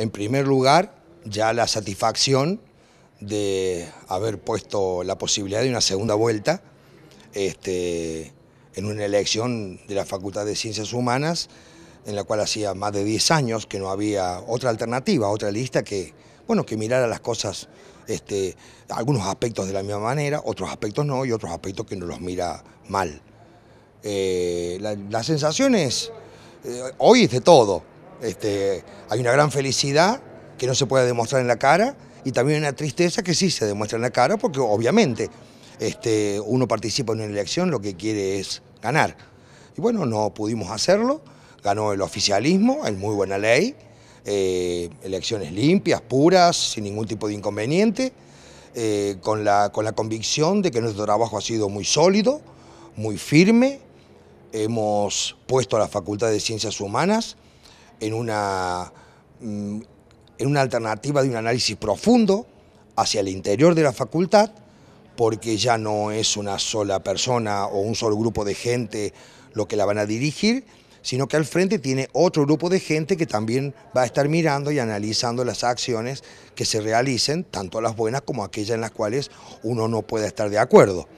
En primer lugar, ya la satisfacción de haber puesto la posibilidad de una segunda vuelta este, en una elección de la Facultad de Ciencias Humanas, en la cual hacía más de 10 años que no había otra alternativa, otra lista que, bueno, que mirara las cosas, este, algunos aspectos de la misma manera, otros aspectos no y otros aspectos que no los mira mal. Eh, la, las sensaciones, eh, hoy es de todo, este, hay una gran felicidad que no se puede demostrar en la cara y también una tristeza que sí se demuestra en la cara porque obviamente este, uno participa en una elección, lo que quiere es ganar. Y bueno, no pudimos hacerlo, ganó el oficialismo, hay muy buena ley, eh, elecciones limpias, puras, sin ningún tipo de inconveniente, eh, con, la, con la convicción de que nuestro trabajo ha sido muy sólido, muy firme, hemos puesto a la Facultad de Ciencias Humanas, en una, mm, en una alternativa de un análisis profundo hacia el interior de la facultad, porque ya no es una sola persona o un solo grupo de gente lo que la van a dirigir, sino que al frente tiene otro grupo de gente que también va a estar mirando y analizando las acciones que se realicen, tanto las buenas como aquellas en las cuales uno no puede estar de acuerdo.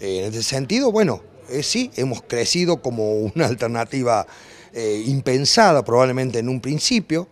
Eh, en ese sentido, bueno, eh, sí, hemos crecido como una alternativa eh, impensada probablemente en un principio,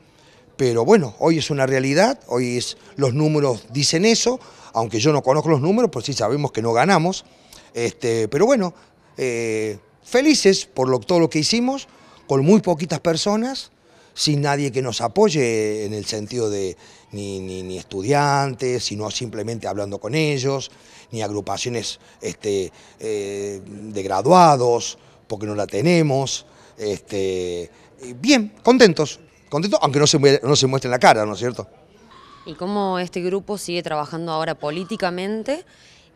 pero bueno, hoy es una realidad, hoy es, los números dicen eso, aunque yo no conozco los números, pues sí sabemos que no ganamos, este, pero bueno, eh, felices por lo, todo lo que hicimos, con muy poquitas personas, sin nadie que nos apoye en el sentido de ni, estudiantes, sino simplemente hablando con ellos, ni agrupaciones este, eh, de graduados, porque no la tenemos. Este, bien, contentos, contentos, aunque no se, no se la cara, ¿no es cierto? Y cómo este grupo sigue trabajando ahora políticamente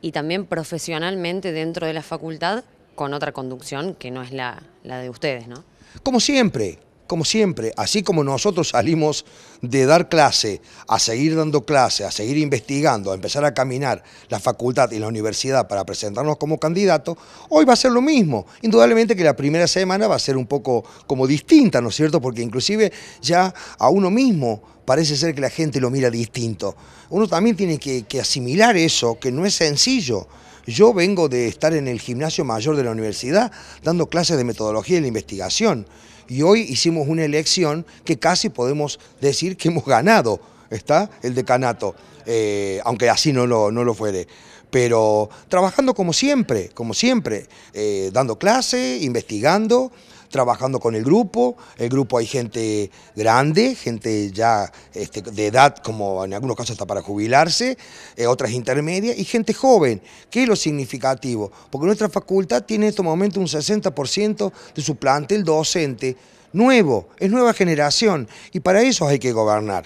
y también profesionalmente dentro de la facultad con otra conducción que no es la, la de ustedes, ¿no? Como siempre, como siempre, así como nosotros salimos de dar clase, a seguir dando clase, a seguir investigando, a empezar a caminar la facultad y la universidad para presentarnos como candidato, hoy va a ser lo mismo. Indudablemente que la primera semana va a ser un poco como distinta, ¿no es cierto? Porque inclusive ya a uno mismo parece ser que la gente lo mira distinto. Uno también tiene que, que asimilar eso, que no es sencillo. Yo vengo de estar en el gimnasio mayor de la universidad dando clases de metodología de la investigación y hoy hicimos una elección que casi podemos decir que hemos ganado, ¿está? El decanato, eh, aunque así no lo, no lo fuere pero trabajando como siempre, como siempre, eh, dando clase, investigando, trabajando con el grupo. El grupo hay gente grande, gente ya este, de edad, como en algunos casos hasta para jubilarse, eh, otras intermedias, y gente joven. ¿Qué es lo significativo? Porque nuestra facultad tiene en estos momentos un 60% de su plantel docente nuevo, es nueva generación, y para eso hay que gobernar.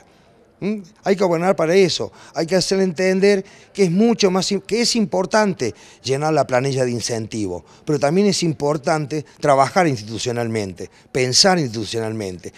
Hay que abonar para eso, hay que hacer entender que es mucho más, que es importante llenar la planilla de incentivo, pero también es importante trabajar institucionalmente, pensar institucionalmente.